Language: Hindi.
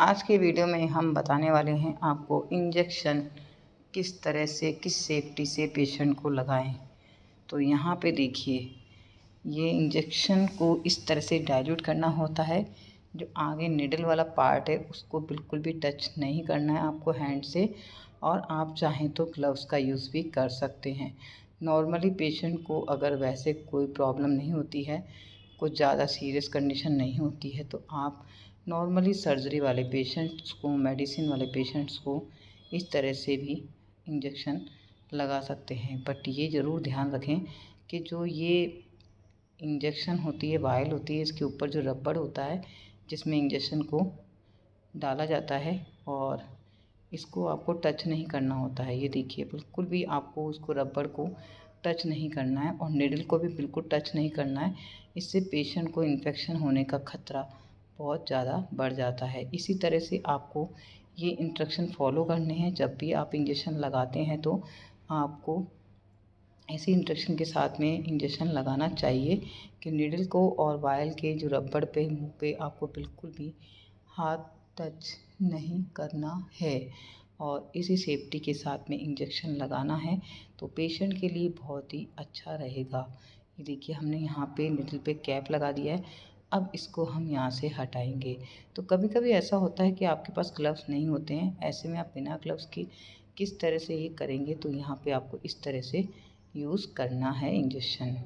आज के वीडियो में हम बताने वाले हैं आपको इंजेक्शन किस तरह से किस सेफ्टी से पेशेंट को लगाएं तो यहाँ पे देखिए ये इंजेक्शन को इस तरह से डाइल्यूट करना होता है जो आगे निडल वाला पार्ट है उसको बिल्कुल भी टच नहीं करना है आपको हैंड से और आप चाहें तो ग्लव्स का यूज़ भी कर सकते हैं नॉर्मली पेशेंट को अगर वैसे कोई प्रॉब्लम नहीं होती है कुछ ज़्यादा सीरियस कंडीशन नहीं होती है तो आप नॉर्मली सर्जरी वाले पेशेंट्स को मेडिसिन वाले पेशेंट्स को इस तरह से भी इंजेक्शन लगा सकते हैं बट ये ज़रूर ध्यान रखें कि जो ये इंजेक्शन होती है वायल होती है इसके ऊपर जो रबड़ होता है जिसमें इंजेक्शन को डाला जाता है और इसको आपको टच नहीं करना होता है ये देखिए बिल्कुल भी आपको उसको रबड़ को टच नहीं करना है और निडल को भी बिल्कुल टच नहीं करना है इससे पेशेंट को इन्फेक्शन होने का खतरा बहुत ज़्यादा बढ़ जाता है इसी तरह से आपको ये इंस्ट्रक्शन फॉलो करने हैं जब भी आप इंजेक्शन लगाते हैं तो आपको ऐसी इंस्ट्रक्शन के साथ में इंजेक्शन लगाना चाहिए कि निडल को और वायल के जो रबड़ पे मुंह पे आपको बिल्कुल भी हाथ टच नहीं करना है और इसी सेफ्टी के साथ में इंजेक्शन लगाना है तो पेशेंट के लिए बहुत ही अच्छा रहेगा ये देखिए हमने यहाँ पे निडल पे कैप लगा दिया है अब इसको हम यहाँ से हटाएंगे तो कभी कभी ऐसा होता है कि आपके पास ग्लव्स नहीं होते हैं ऐसे में आप बिना ग्लव्स के किस तरह से ये करेंगे तो यहाँ पे आपको इस तरह से यूज़ करना है इंजेक्शन